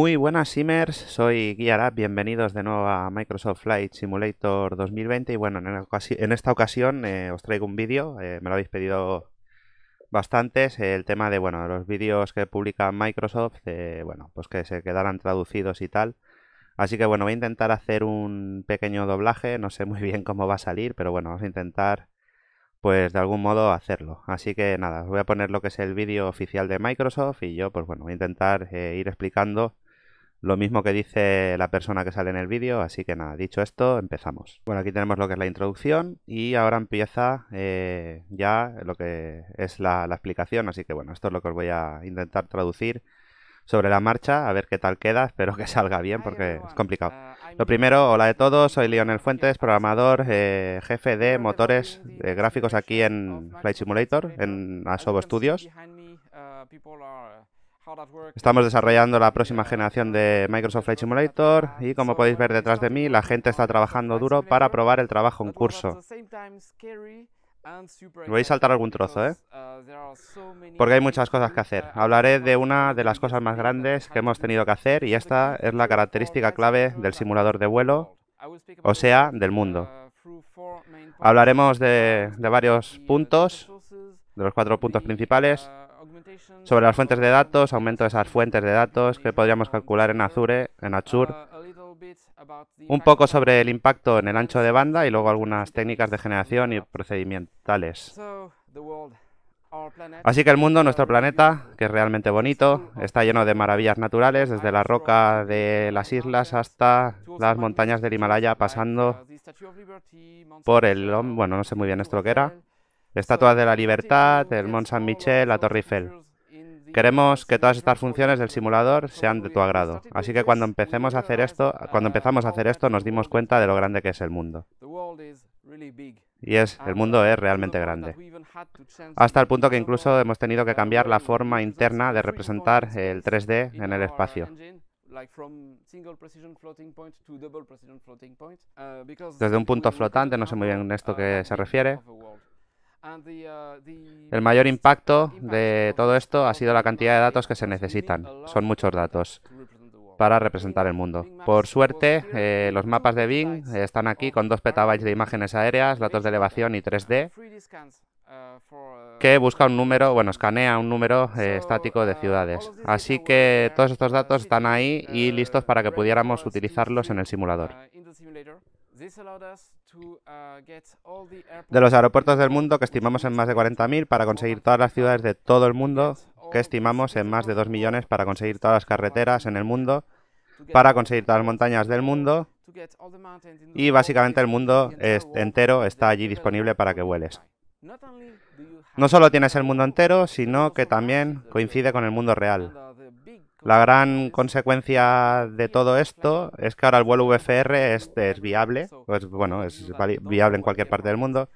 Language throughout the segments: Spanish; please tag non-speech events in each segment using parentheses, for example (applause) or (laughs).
Muy buenas Simmers, soy Guiara, bienvenidos de nuevo a Microsoft Flight Simulator 2020 y bueno, en, esta ocasión eh, os traigo un vídeo, eh, me lo habéis pedido bastantes, el tema de bueno, los vídeos que publica Microsoft, eh, bueno, pues que se quedaran traducidos y tal. Así que bueno, voy a intentar hacer un pequeño doblaje, no sé muy bien cómo va a salir, pero bueno, vamos a intentar pues de algún modo hacerlo. Así que nada, os voy a poner lo que es el vídeo oficial de Microsoft y yo pues bueno, voy a intentar ir explicando lo mismo que dice la persona que sale en el vídeo, así que nada, dicho esto, empezamos. Bueno, aquí tenemos lo que es la introducción y ahora empieza eh, ya lo que es la, explicación, así que bueno, esto es lo que os voy a intentar traducir sobre la marcha, a ver qué tal queda, espero que salga bien porque es complicado. Uh, lo primero, hola de todos, soy Lionel Fuentes, programador, eh, jefe de motores eh, gráficos aquí en Flight Simulator, en Asobo Studios. Estamos desarrollando la próxima generación de Microsoft Flight Simulator y como podéis ver detrás de mí, la gente está trabajando duro para probar el trabajo en curso. Voy a saltar algún trozo, ¿eh? Porque hay muchas cosas que hacer. Hablaré de una de las cosas más grandes que hemos tenido que hacer y esta es la característica clave del simulador de vuelo, o sea, del mundo. Hablaremos de, de varios puntos, de los cuatro puntos principales, sobre las fuentes de datos, aumento de esas fuentes de datos que podríamos calcular en Azure, en uh, Azure, un poco sobre el impacto en el ancho de banda y luego algunas técnicas de generación y procedimentales. Así que el mundo, nuestro uh, planeta, que es realmente bonito, está lleno de maravillas naturales, desde la roca de las islas hasta las montañas del Himalaya, uh, pasando por el... Bueno, no sé muy bien esto lo que era. Estatua de la Libertad, el Mont Saint-Michel, la Torre Eiffel. Queremos que todas estas funciones del simulador sean de tu agrado. Así que cuando empecemos a hacer esto, cuando empezamos a hacer esto, nos dimos cuenta de lo grande que es el mundo. Y es, el mundo es realmente grande. Hasta el punto que incluso hemos tenido que cambiar la forma interna de representar el 3D en el espacio. Desde un punto flotante, no sé muy bien a esto que se refiere, Uh, el mayor impacto de todo esto ha sido la cantidad de datos que se necesitan. Son muchos datos para representar el mundo. Por suerte, eh, los mapas de Bing están aquí con 2 petabytes de imágenes aéreas, datos de elevación y 3D, uh, uh, que busca un número, bueno, escanea un número eh, estático de ciudades. Así que todos estos datos están ahí y listos para que pudiéramos utilizarlos en el simulador. Uh, de los aeropuertos del mundo que estimamos en más de 40.000 para conseguir todas las ciudades de todo el mundo, que estimamos en más de 2 millones para conseguir todas las carreteras en el mundo, para conseguir todas las montañas del mundo y básicamente el mundo entero está allí disponible para que vueles. No solo tienes el mundo entero, sino que también coincide con el mundo real. La gran consecuencia de todo esto es que ahora el vuelo VFR es, es viable, pues bueno, es viable en cualquier parte del mundo.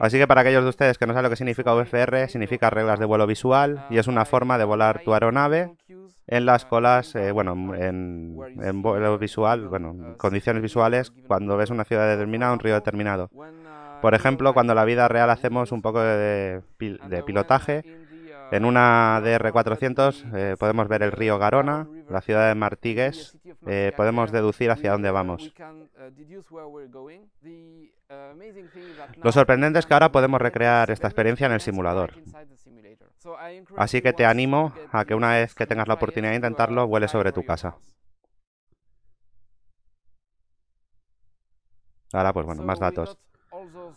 Así que para aquellos de ustedes que no saben lo que significa VFR, significa reglas de vuelo visual y es una forma de volar tu aeronave en las colas, eh, bueno, en, vuelo visual, bueno, condiciones visuales cuando ves una ciudad determinada, un río determinado. Por ejemplo, cuando en la vida real hacemos un poco de, de pilotaje en una DR400 eh, podemos ver el río Garona, la ciudad de Martigues. Eh, podemos deducir hacia dónde vamos. Lo sorprendente es que ahora podemos recrear esta experiencia en el simulador. Así que te animo a que una vez que tengas la oportunidad de intentarlo, vuele sobre tu casa. Ahora, pues bueno, más datos.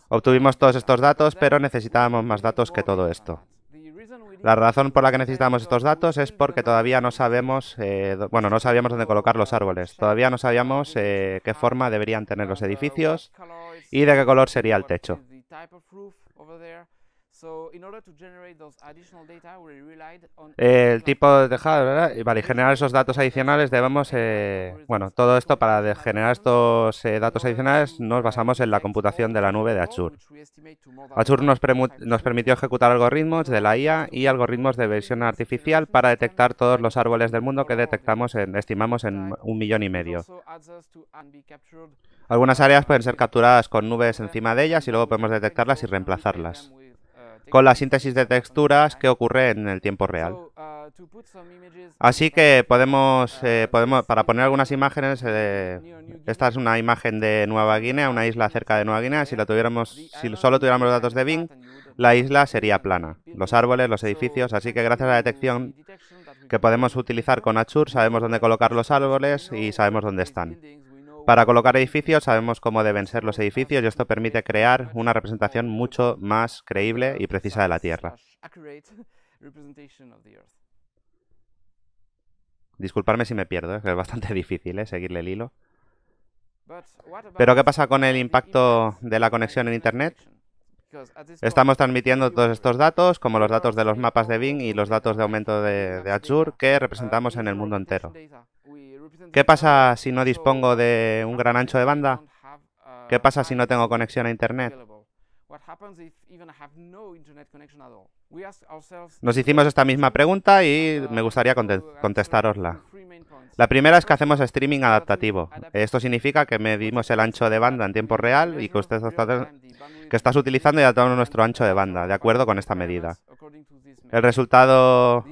Obtuvimos todos estos datos, pero necesitábamos más datos que todo esto. La razón por la que necesitamos estos datos es porque todavía no sabemos, eh, bueno, no sabíamos dónde colocar los árboles, todavía no sabíamos eh, qué forma deberían tener los edificios y de qué color sería el techo. El tipo dejado, Y para generar esos datos adicionales debemos, eh, bueno, todo esto para generar estos eh, datos adicionales nos basamos en la computación de la nube de Azure. Azure nos, permitió ejecutar algoritmos de la IA y algoritmos de visión artificial para detectar todos los árboles del mundo que detectamos, en, estimamos en un millón y medio. Algunas áreas pueden ser capturadas con nubes encima de ellas y luego podemos detectarlas y reemplazarlas con la síntesis de texturas que ocurre en el tiempo real. Uh, así que podemos, uh, eh, podemos para poner algunas uh, imágenes, eh, esta es una imagen de Nueva Guinea, una isla cerca de Nueva Guinea. Si, la tuviéramos, si solo tuviéramos datos de Bing, la isla sería plana. Los árboles, los edificios, así que gracias a la detección que podemos utilizar con Achur, sabemos dónde colocar los árboles y sabemos dónde están. Para colocar edificios sabemos cómo deben ser los edificios y esto permite crear una representación mucho más creíble y precisa de la Tierra. Disculparme si me pierdo, es bastante (laughs) difícil ¿eh? seguirle el hilo. Pero ¿qué pasa con el impacto de la conexión en Internet? Estamos transmitiendo todos estos datos, como los datos de los mapas de Bing y los datos de aumento de Azure, que representamos en el mundo entero. Uh, ¿Qué pasa si no dispongo de un gran ancho de banda? ¿Qué pasa si no tengo conexión a Internet? Nos hicimos esta misma pregunta y me uh, gustaría contestarosla. La primera es que hacemos streaming adaptativo. Esto significa que medimos el ancho de banda en tiempo real y que, usted que estás utilizando y adaptando nuestro ancho de banda, de acuerdo con esta medida. El resultado,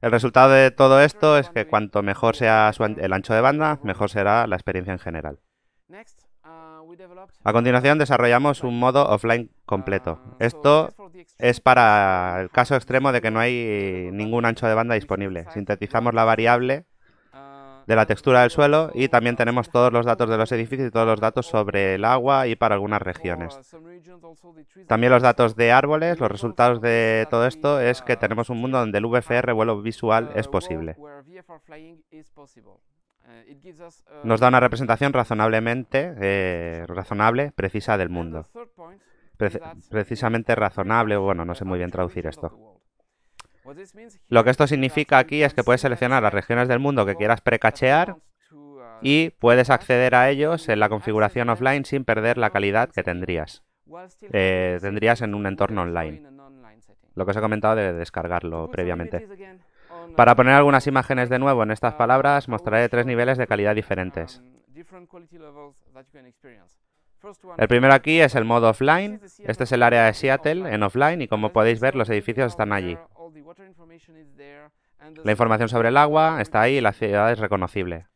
el resultado de todo esto es que cuanto mejor sea el ancho de banda, mejor será la experiencia en general. A continuación desarrollamos un modo offline completo. Esto es para el caso extremo de que no hay ningún ancho de banda disponible. Sintetizamos la variable de la textura del suelo y también tenemos todos los datos de los edificios y todos los datos sobre el agua y para algunas regiones. También los datos de árboles, los resultados de todo esto es que tenemos un mundo donde el VFR, vuelo visual, es posible. Nos da una representación razonablemente eh, razonable, precisa del mundo. precisamente razonable, bueno, no sé muy bien traducir esto. Lo que esto significa aquí es que puedes seleccionar las regiones del mundo que quieras precachear y puedes acceder a ellos en la configuración offline sin perder la calidad que tendrías. Eh, tendrías en un entorno online. Lo que os he comentado de descargarlo previamente. Para poner algunas imágenes de nuevo en estas palabras, mostraré tres niveles de calidad diferentes. El primero aquí es el modo offline. Este es el área de Seattle en offline y como podéis ver los edificios están allí. La información sobre el agua está ahí y la ciudad es reconocible.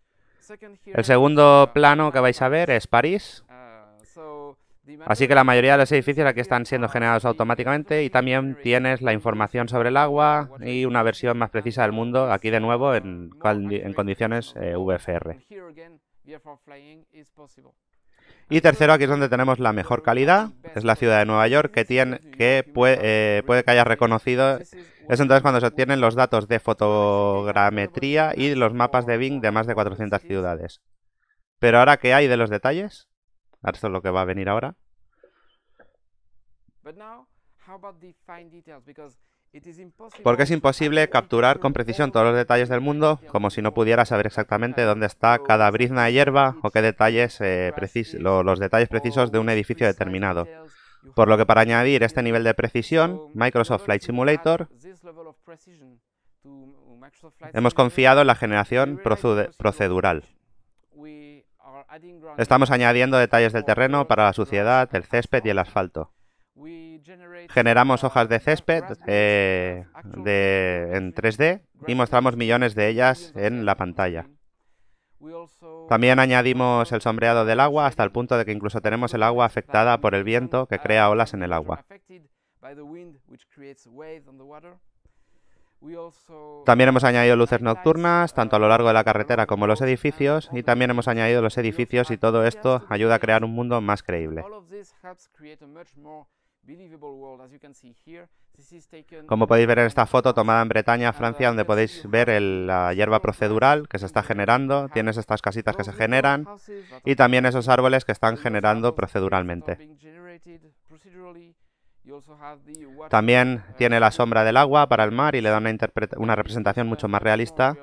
El segundo plano que vais a ver es París. Uh, Así que la mayoría de los edificios aquí están siendo generados automáticamente y también tienes la información sobre el agua y una versión más precisa del mundo aquí de nuevo en, uh, condiciones VFR. Y tercero, aquí es donde tenemos la mejor calidad, es la ciudad de Nueva York, que, tiene, que eh, puede, que haya reconocido. Es entonces cuando se obtienen los datos de fotogrametría y los mapas de Bing de más de 400 ciudades. Pero ahora, ¿qué hay de los detalles? Esto es lo que va a venir ahora. Porque es imposible capturar con precisión todos los detalles del mundo, como si no pudiera saber exactamente dónde está cada brizna de hierba o qué detalles, eh, los detalles precisos de un edificio determinado. Por lo que para añadir este nivel de precisión, Microsoft Flight Simulator hemos confiado en la generación procedural. Estamos añadiendo detalles del terreno para la suciedad, el césped y el asfalto. Generamos hojas de césped eh, en 3D y mostramos millones de ellas en la pantalla. También añadimos el sombreado del agua hasta el punto de que incluso tenemos el agua afectada por el viento que crea olas en el agua. También hemos añadido luces nocturnas, tanto a lo largo de la carretera como los edificios, y también hemos añadido los edificios y todo esto ayuda a crear un mundo más creíble. Como podéis ver en esta foto tomada en Bretaña, ah, Francia, donde podéis ver la hierba procedural que se está generando, tienes estas casitas que se generan y también esos árboles que están generando proceduralmente. También uh, tiene la sombra del agua para el mar y le da una, una representación mucho más realista.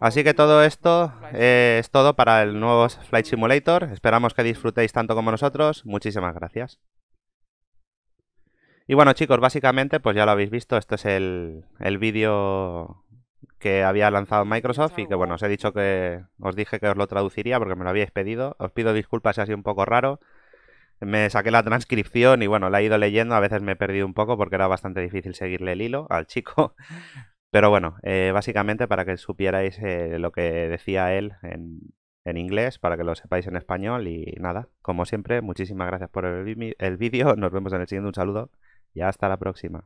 Así que todo esto eh, es todo para el nuevo Flight Simulator. Esperamos que disfrutéis tanto como nosotros. Muchísimas gracias. Y bueno chicos, básicamente pues ya lo habéis visto, este es el, el vídeo que había lanzado Microsoft y que bueno, os he dicho que os dije que os lo traduciría porque me lo habíais pedido. Os pido disculpas si ha sido un poco raro. Me saqué la transcripción y bueno, la he ido leyendo, a veces me he perdido un poco porque era bastante difícil seguirle el hilo al chico, pero bueno, eh, básicamente para que supierais eh, lo que decía él en, inglés, para que lo sepáis en español y nada, como siempre, muchísimas gracias por el, el vídeo, (laughs) nos vemos en el siguiente, un saludo y hasta la próxima.